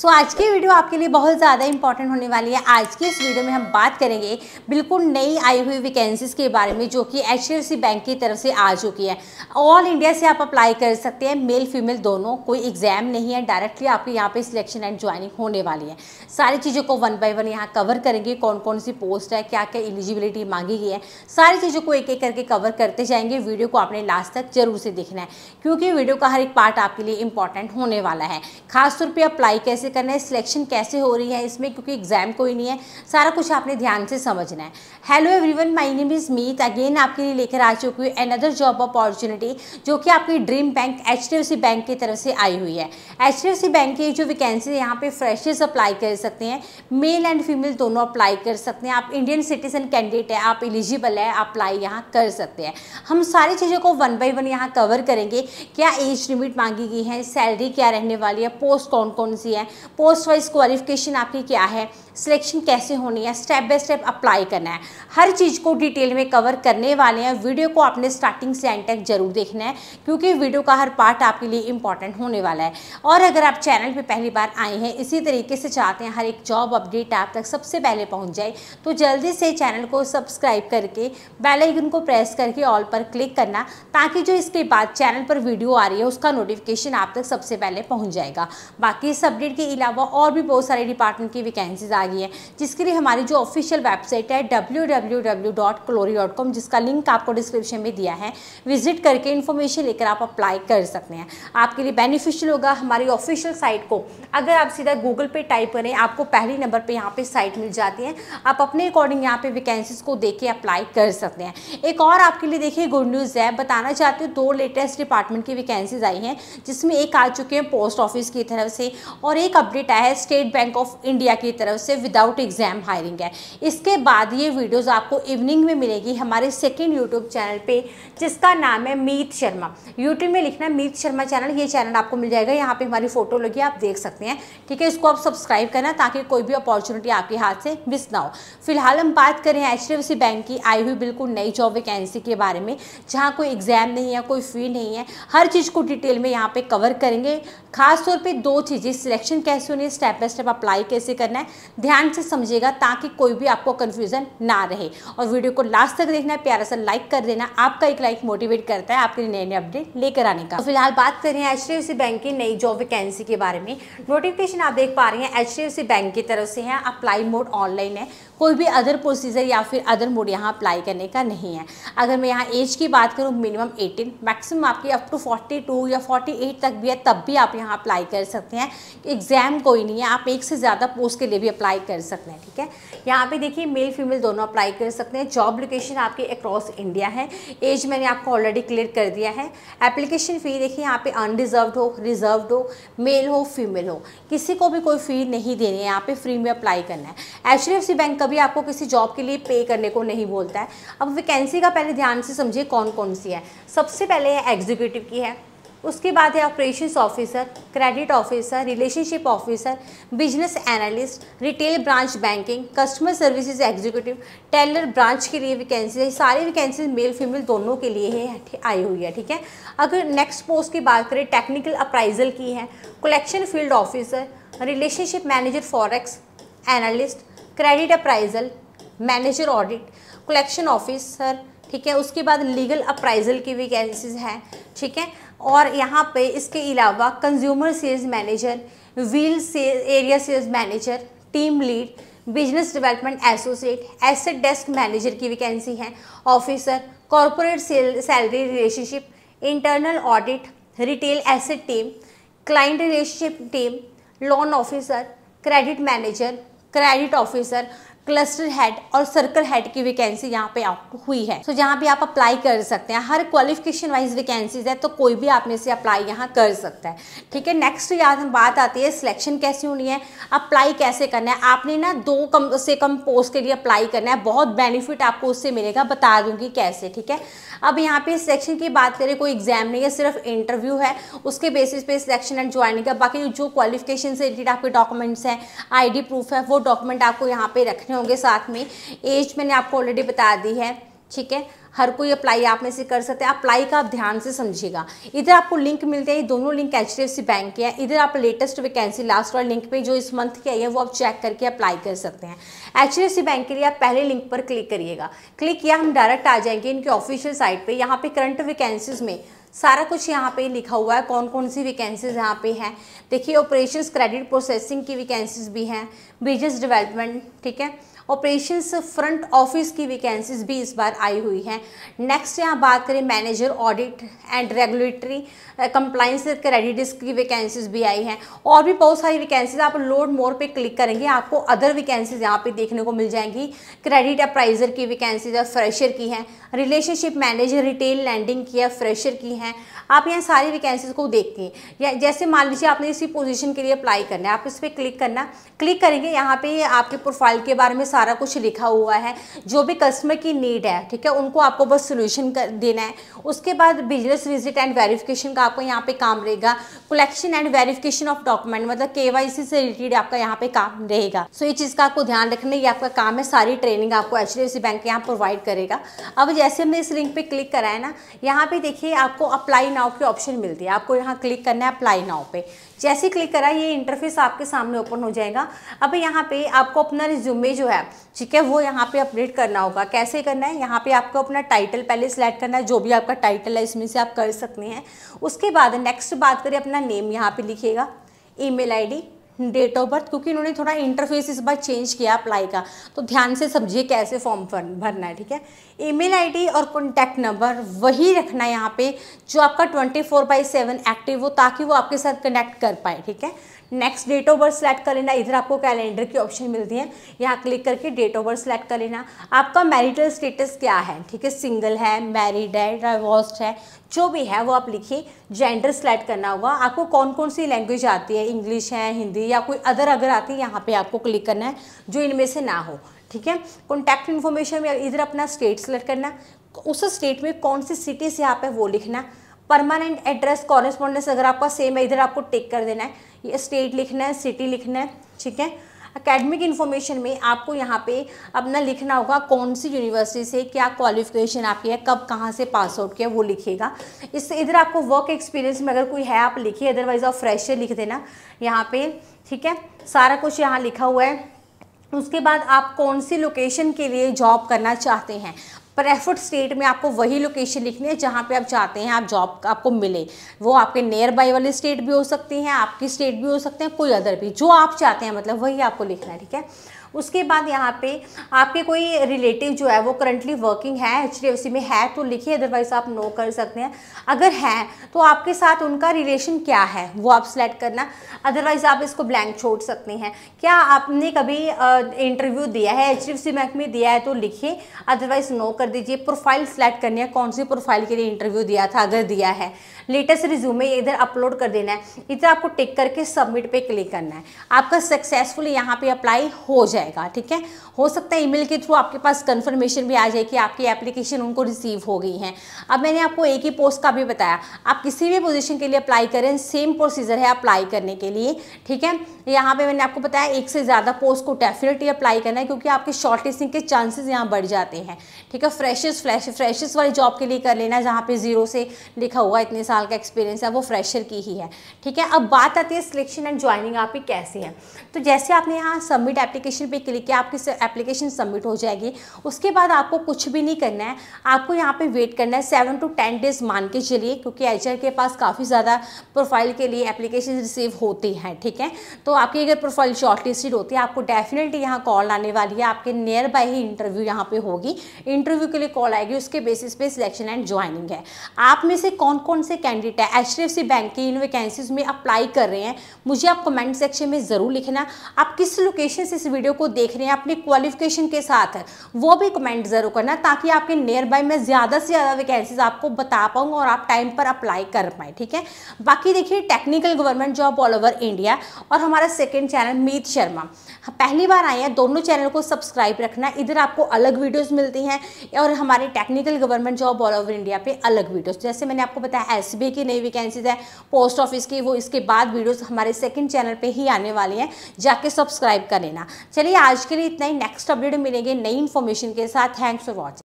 सो so, आज की video आपके लिए बहुत ज़्यादा इंपॉर्टेंट होने वाली है आज की इस वीडियो में हम बात करेंगे बिल्कुल नई आई हुई वैकेंसीज़ के बारे में जो कि एच बैंक की तरफ से आ चुकी है ऑल इंडिया से आप अप्लाई कर सकते हैं मेल फीमेल दोनों कोई एग्जाम नहीं है डायरेक्टली आपके यहाँ पे सिलेक्शन एंड ज्वाइनिंग होने वाली है सारी चीज़ों को वन बाई वन यहाँ कवर करेंगे कौन कौन सी पोस्ट है क्या क्या एलिजिबिलिटी मांगी गई है सारी चीज़ों को एक एक करके कवर करते जाएंगे वीडियो को आपने लास्ट तक जरूर से देखना है क्योंकि वीडियो का हर एक पार्ट आपके लिए इंपॉर्टेंट होने वाला है खासतौर पर अप्लाई कैसे कैसे करना है सिलेक्शन कैसे हो रही है इसमें क्योंकि एग्ज़ाम कोई नहीं है सारा कुछ आपने ध्यान से समझना है hello everyone my name is Meet again आपके लिए लेकर आ चुकी हूँ अनदर जॉब अपॉर्चुनिटी जो कि आपकी ड्रीम बैंक एच बैंक की तरफ से आई हुई है एच बैंक की जो वैकेंसी यहाँ पर फ्रेशर्स अप्लाई कर सकते हैं मेल एंड फीमेल दोनों अप्लाई कर सकते हैं आप इंडियन सिटीजन कैंडिडेट है आप एलिजिबल है अप्लाई यहाँ कर सकते हैं हम सारी चीज़ों को वन बाई वन यहाँ कवर करेंगे क्या एज लिमिट मांगी गई है सैलरी क्या रहने वाली है पोस्ट कौन कौन सी है पोस्ट वाइज क्वालिफिकेशन आपकी क्या है सिलेक्शन कैसे होनी है स्टेप बाय स्टेप अप्लाई करना है हर चीज़ को डिटेल में कवर करने वाले हैं वीडियो को आपने स्टार्टिंग से एंड तक जरूर देखना है क्योंकि वीडियो का हर पार्ट आपके लिए इंपॉर्टेंट होने वाला है और अगर आप चैनल पर पहली बार आए हैं इसी तरीके से चाहते हैं हर एक जॉब अपडेट आप तक सबसे पहले पहुँच जाए तो जल्दी से चैनल को सब्सक्राइब करके बेलाइकन को प्रेस करके ऑल पर क्लिक करना ताकि जो इसके बाद चैनल पर वीडियो आ रही है उसका नोटिफिकेशन आप तक सबसे पहले पहुँच जाएगा बाकी इस अपडेट के अलावा और भी बहुत सारे डिपार्टमेंट की वैकेंसीज आ आ गई है जिसके लिए हमारी जो ऑफिशियल वेबसाइट है डब्ल्यू जिसका लिंक आपको डिस्क्रिप्शन में दिया है विजिट करके इन्फॉर्मेशन लेकर आप अप्लाई कर सकते हैं आपके लिए बेनिफिशियल होगा हमारी ऑफिशियल साइट को अगर आप सीधा गूगल पे टाइप करें आपको पहले नंबर पे यहाँ पे साइट मिल जाती है आप अपने अकॉर्डिंग यहाँ पे वैकेंसीज को देख के अप्लाई कर सकते हैं एक और आपके लिए देखिए गुड न्यूज़ है बताना चाहती हूँ दो लेटेस्ट डिपार्टमेंट की वैकेंसीज आई हैं जिसमें एक आ चुके हैं पोस्ट ऑफिस की तरफ से और एक अपडेट आया है स्टेट बैंक ऑफ इंडिया की तरफ से विदाउट एग्ज़ाम हायरिंग है इसके बाद ये वीडियोस आपको इवनिंग में मिलेगी हमारे सेकंड यूट्यूब चैनल पे जिसका नाम है मीत शर्मा यूट्यूब में लिखना मीत शर्मा चैनल ये चैनल आपको मिल जाएगा यहाँ पर हमारी फ़ोटो लगी आप देख सकते हैं ठीक है इसको आप सब्सक्राइब करना ताकि कोई भी अपॉर्चुनिटी आपके हाथ से मिस ना हो फिलहाल हम बात करें एच बैंक की आई हुई बिल्कुल नई जॉब वैकेंसी के बारे में जहाँ कोई एग्ज़ाम नहीं है कोई फी नहीं है हर चीज़ को डिटेल में यहाँ पे कवर करेंगे खासतौर पे दो चीज़ें सिलेक्शन कैसे होनी है स्टेप बाय स्टेप अप्लाई कैसे करना है ध्यान से समझिएगा ताकि कोई भी आपको कन्फ्यूज़न ना रहे और वीडियो को लास्ट तक देखना है प्यारा सा लाइक कर देना आपका एक लाइक मोटिवेट करता है आपके नए नए अपडेट लेकर आने का तो फिलहाल बात करें एच बैंक की नई जॉब वैकेंसी के बारे में नोटिफिकेशन आप देख पा रहे हैं एच बैंक की तरफ से है अप्लाई मोड ऑनलाइन है कोई भी अदर प्रोसीजर या फिर अदर मोड यहाँ अप्लाई करने का नहीं है अगर मैं यहाँ एज की बात करूँ मिनिमम 18 मैक्सिमम आपकी अप टू 42 या 48 तक भी है तब भी आप यहाँ अप्लाई कर सकते हैं एग्ज़ाम कोई नहीं है आप एक से ज़्यादा पोस्ट के लिए भी अप्लाई कर सकते हैं ठीक है यहाँ पे देखिए मेल फीमेल दोनों अप्लाई कर सकते हैं जॉब लोकेशन आपकी अक्रॉस इंडिया है एज मैंने आपको ऑलरेडी क्लियर कर दिया है एप्लीकेशन फ़ी देखिए यहाँ पे अनरिजर्व हो रिजर्व हो मेल हो फीमेल हो किसी को भी कोई फ़ी नहीं देनी है यहाँ पे फ्री में अप्लाई करना है एच बैंक का कभी आपको किसी जॉब के लिए पे करने को नहीं बोलता है अब वैकेंसी का पहले ध्यान से समझिए कौन कौन सी है सबसे पहले है एग्जीक्यूटिव की है उसके बाद है operations officer credit officer relationship officer business analyst retail branch banking customer services executive teller branch के लिए वैकेंसी है सारी वैकेंसी मेल फीमेल दोनों के लिए है आई हुई है ठीक है अगर नेक्स्ट पोस्ट की बात करें टेक्निकल अप्राइजल की है collection field officer relationship manager forex analyst credit appraisal manager audit collection officer ठीक है उसके बाद लीगल अप्राइजल की कैसेज हैं ठीक है और यहाँ पे इसके अलावा कंज्यूमर सेल्स मैनेजर व्हील से area sales manager team lead business development associate asset desk manager की वैकेंसी है officer corporate salary relationship internal audit retail asset team client relationship team loan officer credit manager credit officer cluster head और circle head की vacancy यहाँ पे आपको हुई है सो यहाँ पे आप अप्लाई कर सकते हैं हर क्वालिफिकेशन वाइज वैकेंसीज है तो कोई भी आप में से अप्लाई यहाँ कर सकता है ठीक है नेक्स्ट तो याद हम बात आती है सिलेक्शन कैसी होनी है अप्लाई कैसे करना है आपने ना दो कम से कम पोस्ट के लिए अप्लाई करना है बहुत बेनिफिट आपको उससे मिलेगा बता दूंगी कैसे ठीक है अब यहाँ पे सिलेक्शन की बात करें कोई एग्जाम नहीं है सिर्फ इंटरव्यू है उसके बेसिस पे सिलेक्शन एंड ज्वाइन का बाकी जो क्वालिफिकेशन से रिलेटेड आपके डॉक्यूमेंट्स हैं आईडी प्रूफ है वो डॉक्यूमेंट आपको यहाँ पे रखने होंगे साथ में एज मैंने आपको ऑलरेडी बता दी है ठीक है हर कोई अप्लाई आप में से कर सकते हैं अप्लाई का आप ध्यान से समझिएगा इधर आपको लिंक मिलते हैं ये दोनों link H D F C bank के हैं इधर आप लेटेस्ट वैकेंसी लास्ट वाला लिंक पे जो इस मंथ की आई है वो आप चेक करके अप्लाई कर सकते हैं H D F C bank के लिए आप पहले लिंक पर क्लिक करिएगा क्लिक किया हम डायरेक्ट आ जाएंगे इनके ऑफिशियल साइट पर यहाँ पर करंट वैकेंसीज में सारा कुछ यहाँ पे लिखा हुआ है कौन कौन सी वैकेंसीज यहाँ पे हैं देखिए ऑपरेशंस क्रेडिट प्रोसेसिंग की वैकेंसीज भी हैं बिजनेस डेवलपमेंट ठीक है ऑपरेशंस फ्रंट ऑफिस की वैकेंसीज भी इस बार आई हुई हैं नेक्स्ट यहाँ बात करें manager audit and regulatory compliance credit desk की वैकेंसीज भी आई हैं और भी बहुत सारी वैकेंसीज आप लोड मोर पे क्लिक करेंगे आपको अदर वैकेंसीज यहाँ पे देखने को मिल जाएंगी क्रेडिट अप्राइजर की वैकेंसीज और फ्रेशर की हैं रिलेशनशिप मैनेजर रिटेल लैंडिंग की है फ्रेशर की हैं आप यहाँ सारी वैकेंसीज को देखते हैं या जैसे मान लीजिए आपने इसी पोजीशन के लिए अप्लाई करना है आप इस पर क्लिक करना क्लिक करेंगे यहाँ पे आपके प्रोफाइल के बारे में सारा कुछ लिखा हुआ है जो भी कस्टमर की नीड है ठीक है उनको आपको बस सोल्यूशन देना है उसके बाद बिजनेस विजिट एंड वेरीफिकेशन का आपको यहाँ पर काम रहेगा collection and verification of document मतलब के से रिलेटेड आपका यहाँ पे काम रहेगा सो ये चीज़ का आपको ध्यान रखना ये आपका काम है सारी ट्रेनिंग आपको एच बैंक यहाँ प्रोवाइड करेगा अब जैसे हमने इस लिंक पे क्लिक करा है ना यहाँ पे देखिए आपको अप्लाई नाउ की ऑप्शन मिलती है आपको यहाँ क्लिक करना है अप्लाई नाउ पे जैसे ही क्लिक करा ये इंटरफेस आपके सामने ओपन हो जाएगा अब यहाँ पे आपको अपना रिज्यूमे जो है ठीक है वो यहाँ पे अपडेट करना होगा कैसे करना है यहाँ पे आपको अपना टाइटल पहले सिलेक्ट करना है जो भी आपका टाइटल है इसमें से आप कर सकते हैं उसके बाद नेक्स्ट बात करें अपना नेम यहाँ पर लिखिएगा email date of birth क्योंकि इन्होंने थोड़ा इंटरफेस इस बार चेंज किया अप्लाई का तो ध्यान से समझिए कैसे फॉर्म भरना है ठीक है ईमेल आईडी और कॉन्टैक्ट नंबर वही रखना है यहाँ पे जो आपका twenty four by seven active हो ताकि वो आपके साथ कनेक्ट कर पाए ठीक है next date of birth select कर लेना इधर आपको कैलेंडर की ऑप्शन मिलती है यहाँ क्लिक करके डेट ऑफ बर्थ सेलेक्ट कर लेना आपका मैरिटल स्टेटस क्या है ठीक है सिंगल है मैरिड है डिवोर्स्ड है जो भी है वो आप लिखिए जेंडर सेलेक्ट करना होगा आपको कौन कौन सी लैंग्वेज आती है इंग्लिश है हिंदी या कोई अदर अगर आती है यहाँ पर आपको क्लिक करना है जो इनमें से ना हो ठीक है कॉन्टैक्ट इन्फॉर्मेशन में इधर अपना स्टेट सेलेक्ट करना उस स्टेट में कौन सी सिटीज़ यहाँ पे वो लिखना परमानेंट एड्रेस कॉरेस्पॉन्डेंस अगर आपका सेम है इधर आपको टेक कर देना है ये स्टेट लिखना है सिटी लिखना है ठीक है अकेडमिक इन्फॉर्मेशन में आपको यहाँ पे अपना लिखना होगा कौन सी यूनिवर्सिटी से क्या क्वालिफिकेशन आपकी है कब कहाँ से पास आउट किया वो लिखेगा इससे इधर आपको वर्क एक्सपीरियंस में अगर कोई है आप लिखिए अदरवाइज आप फ्रेशर लिख देना यहाँ पे ठीक है सारा कुछ यहाँ लिखा हुआ है उसके बाद आप कौन सी लोकेशन के लिए जॉब करना चाहते हैं पर एफर्ट स्टेट में आपको वही लोकेशन लिखनी है जहाँ पे आप चाहते हैं आप जॉब आपको मिले वो आपके नियर बाई वाली स्टेट भी हो सकती हैं आपकी स्टेट भी हो सकते हैं कोई अदर भी जो आप चाहते हैं मतलब वही आपको लिखना है ठीक है उसके बाद यहाँ पे आपके कोई रिलेटिव जो है वो करंटली वर्किंग है एच में है तो लिखिए अदरवाइज आप नो कर सकते हैं अगर है तो आपके साथ उनका रिलेशन क्या है वो आप सेलेक्ट करना अदरवाइज आप इसको ब्लैंक छोड़ सकते हैं क्या आपने कभी इंटरव्यू दिया है एच डी में दिया है तो लिखिए अदरवाइज नो कर दीजिए प्रोफाइल सेलेक्ट करनी है कौन सी प्रोफाइल के लिए इंटरव्यू दिया था अगर दिया है लेटेस्ट रिज्यूमे इधर अपलोड कर देना है इधर आपको टिक करके सबमिट पे क्लिक करना है आपका सक्सेसफुल यहाँ पे अप्लाई हो जाए जाएगा ठीक है हो सकता है ईमेल के थ्रू आपके पास कंफर्मेशन भी आ जाए कि आपकी एप्लीकेशन उनको रिसीव हो गई है अब मैंने आपको एक ही पोस्ट का भी बताया आप किसी भी पोजिशन के लिए अप्लाई करें सेम प्रोसीजर है अप्लाई करने के लिए ठीक है यहाँ पर मैंने आपको बताया एक से ज़्यादा पोस्ट को डेफिनेटली अप्लाई करना है क्योंकि आपके शॉर्ट के चांसेज यहाँ बढ़ जाते हैं ठीक है फ्रेशर्स फ्रेश फ्रेशर्स वाली जॉब के लिए कर लेना जहाँ पे ज़ीरो से लिखा हुआ इतने साल का एक्सपीरियंस है वो फ्रेशर की ही है ठीक है अब बात आती है सिलेक्शन एंड ज्वाइनिंग आपकी कैसी है तो जैसे आपने यहाँ सबमिट एप्लीकेशन पे क्लिक किया आपकी एप्लीकेशन सबमिट हो जाएगी उसके बाद आपको कुछ भी नहीं करना है आपको यहाँ पे वेट करना है सेवन टू टेन डेज मान के चलिए क्योंकि एच के पास काफ़ी ज़्यादा प्रोफाइल के लिए एप्लीकेशन रिसीव होती हैं ठीक है तो आपकी अगर प्रोफाइल शॉर्टलिस्टेड होती है आपको डेफिनेटली यहाँ कॉल आने वाली है आपके नियर बाय ही इंटरव्यू यहाँ पर होगी इंटरव्यू के लिए कॉल आएगी उसके बेसिस पे सिलेक्शन एंड ज्वाइनिंग है आप में से कौन कौन से कैंडिडेट है एच डी बैंक की इन वैकेंसीज में अप्लाई कर रहे हैं मुझे आप कमेंट सेक्शन में ज़रूर लिखना आप किस लोकेशन से इस वीडियो को देख रहे हैं अपने क्वालिफिकेशन के साथ वो भी कमेंट ज़रूर करना ताकि आपके नियर बाय में ज़्यादा से ज़्यादा वैकेंसीज आपको बता पाऊँ और आप टाइम पर अप्लाई कर पाए ठीक है बाकी देखिए technical government job all over India और हमारा सेकेंड चैनल मीत शर्मा हाँ, पहली बार आए हैं दोनों चैनल को सब्सक्राइब रखना इधर आपको अलग वीडियोस मिलती हैं और हमारे technical government job all over India पे अलग वीडियोस जैसे मैंने आपको बताया एस की नई वैकेंसीज है पोस्ट ऑफिस की वो इसके बाद वीडियोस हमारे सेकंड चैनल पे ही आने वाली हैं जाके सब्सक्राइब कर लेना चलिए आज के लिए इतना ही नेक्स्ट अपडेट मिलेंगे नई इन्फॉर्मेशन के साथ थैंक्स फॉर वॉचिंग